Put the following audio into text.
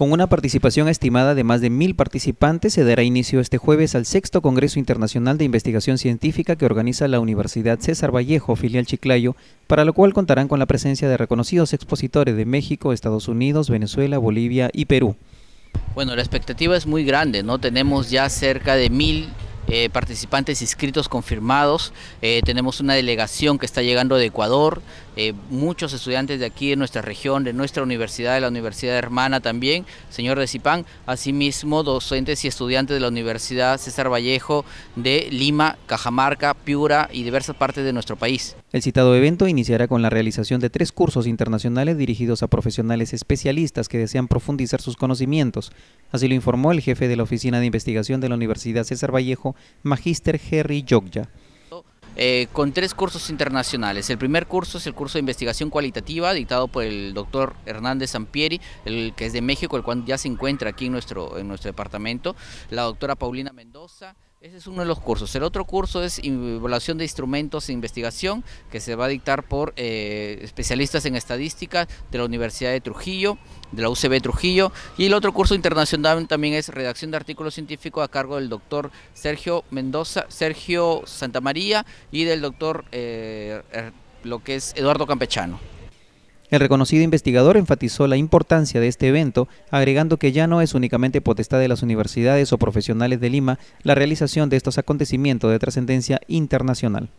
Con una participación estimada de más de mil participantes, se dará inicio este jueves al sexto Congreso Internacional de Investigación Científica que organiza la Universidad César Vallejo, filial Chiclayo, para lo cual contarán con la presencia de reconocidos expositores de México, Estados Unidos, Venezuela, Bolivia y Perú. Bueno, la expectativa es muy grande, ¿no? Tenemos ya cerca de mil eh, participantes inscritos confirmados, eh, tenemos una delegación que está llegando de Ecuador, eh, muchos estudiantes de aquí, de nuestra región, de nuestra universidad, de la Universidad Hermana también, señor de Cipán, asimismo docentes y estudiantes de la Universidad César Vallejo de Lima, Cajamarca, Piura y diversas partes de nuestro país. El citado evento iniciará con la realización de tres cursos internacionales dirigidos a profesionales especialistas que desean profundizar sus conocimientos Así lo informó el jefe de la Oficina de Investigación de la Universidad César Vallejo, Magíster Jerry Yogya. Eh, con tres cursos internacionales. El primer curso es el curso de investigación cualitativa dictado por el doctor Hernández Sampieri, el que es de México, el cual ya se encuentra aquí en nuestro, en nuestro departamento, la doctora Paulina Mendoza. Ese es uno de los cursos. El otro curso es evaluación de instrumentos de investigación que se va a dictar por eh, especialistas en estadística de la Universidad de Trujillo, de la UCB Trujillo. Y el otro curso internacional también es redacción de artículos científicos a cargo del doctor Sergio Mendoza, Sergio Santamaría y del doctor eh, er, lo que es Eduardo Campechano. El reconocido investigador enfatizó la importancia de este evento, agregando que ya no es únicamente potestad de las universidades o profesionales de Lima la realización de estos acontecimientos de trascendencia internacional.